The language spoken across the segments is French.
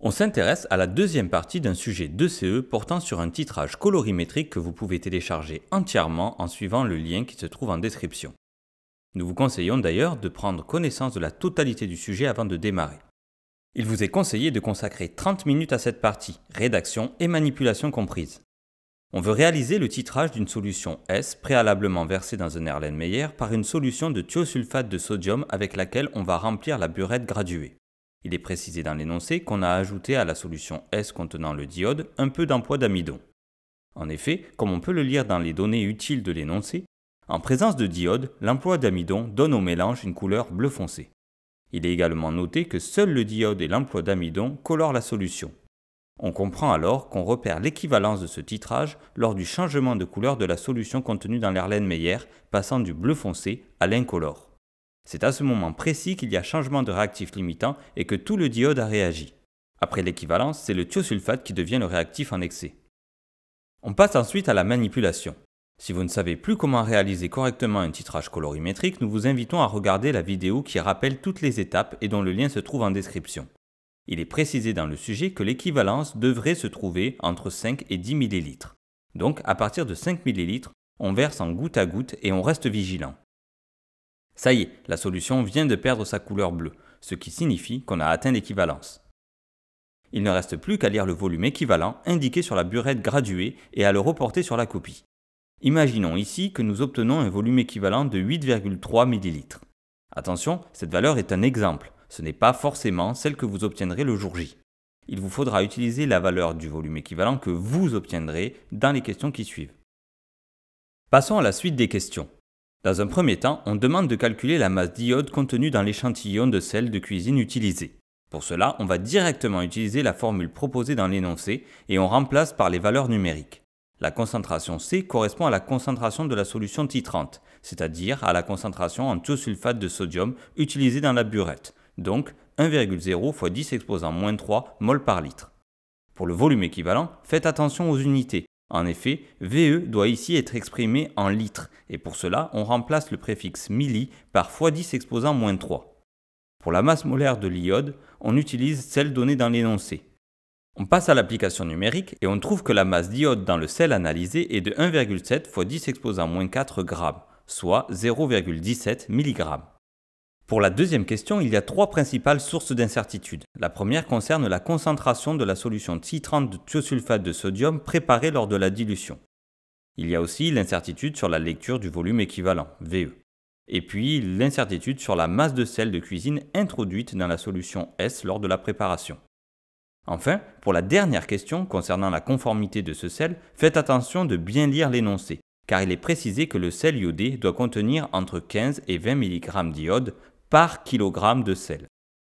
On s'intéresse à la deuxième partie d'un sujet 2CE e portant sur un titrage colorimétrique que vous pouvez télécharger entièrement en suivant le lien qui se trouve en description. Nous vous conseillons d'ailleurs de prendre connaissance de la totalité du sujet avant de démarrer. Il vous est conseillé de consacrer 30 minutes à cette partie, rédaction et manipulation comprise. On veut réaliser le titrage d'une solution S préalablement versée dans un Erlenmeyer par une solution de thiosulfate de sodium avec laquelle on va remplir la burette graduée. Il est précisé dans l'énoncé qu'on a ajouté à la solution S contenant le diode un peu d'emploi d'amidon. En effet, comme on peut le lire dans les données utiles de l'énoncé, en présence de diode, l'emploi d'amidon donne au mélange une couleur bleu foncé. Il est également noté que seul le diode et l'emploi d'amidon colorent la solution. On comprend alors qu'on repère l'équivalence de ce titrage lors du changement de couleur de la solution contenue dans l'Erlenmeyer, passant du bleu foncé à l'incolore. C'est à ce moment précis qu'il y a changement de réactif limitant et que tout le diode a réagi. Après l'équivalence, c'est le thiosulfate qui devient le réactif en excès. On passe ensuite à la manipulation. Si vous ne savez plus comment réaliser correctement un titrage colorimétrique, nous vous invitons à regarder la vidéo qui rappelle toutes les étapes et dont le lien se trouve en description. Il est précisé dans le sujet que l'équivalence devrait se trouver entre 5 et 10 ml. Donc à partir de 5 ml, on verse en goutte à goutte et on reste vigilant. Ça y est, la solution vient de perdre sa couleur bleue, ce qui signifie qu'on a atteint l'équivalence. Il ne reste plus qu'à lire le volume équivalent indiqué sur la burette graduée et à le reporter sur la copie. Imaginons ici que nous obtenons un volume équivalent de 8,3 ml. Attention, cette valeur est un exemple, ce n'est pas forcément celle que vous obtiendrez le jour J. Il vous faudra utiliser la valeur du volume équivalent que vous obtiendrez dans les questions qui suivent. Passons à la suite des questions. Dans un premier temps, on demande de calculer la masse d'iode contenue dans l'échantillon de sel de cuisine utilisé. Pour cela, on va directement utiliser la formule proposée dans l'énoncé et on remplace par les valeurs numériques. La concentration C correspond à la concentration de la solution titrante, c'est-à-dire à la concentration en thiosulfate de sodium utilisée dans la burette, donc 1,0 x 10 exposant moins 3 mol par litre. Pour le volume équivalent, faites attention aux unités, en effet, VE doit ici être exprimé en litres, et pour cela, on remplace le préfixe milli par x10 exposant moins 3. Pour la masse molaire de l'iode, on utilise celle donnée dans l'énoncé. On passe à l'application numérique et on trouve que la masse d'iode dans le sel analysé est de 1,7 x 10 exposant moins 4 g, soit 0,17 mg. Pour la deuxième question, il y a trois principales sources d'incertitude. La première concerne la concentration de la solution titrante de thiosulfate de sodium préparée lors de la dilution. Il y a aussi l'incertitude sur la lecture du volume équivalent, VE. Et puis l'incertitude sur la masse de sel de cuisine introduite dans la solution S lors de la préparation. Enfin, pour la dernière question concernant la conformité de ce sel, faites attention de bien lire l'énoncé, car il est précisé que le sel iodé doit contenir entre 15 et 20 mg d'iode, par kilogramme de sel.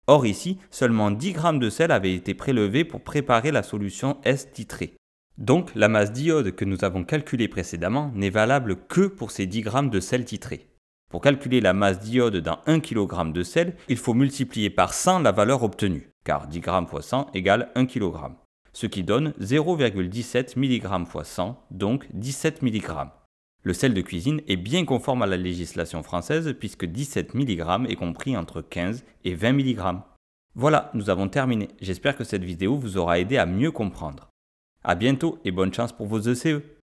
Or ici, seulement 10 g de sel avaient été prélevés pour préparer la solution S titrée. Donc la masse d'iode que nous avons calculée précédemment n'est valable que pour ces 10 g de sel titré. Pour calculer la masse d'iode dans 1 kg de sel, il faut multiplier par 100 la valeur obtenue, car 10 g x 100 égale 1 kg, ce qui donne 0,17 mg x 100, donc 17 mg. Le sel de cuisine est bien conforme à la législation française puisque 17 mg est compris entre 15 et 20 mg. Voilà, nous avons terminé. J'espère que cette vidéo vous aura aidé à mieux comprendre. A bientôt et bonne chance pour vos ECE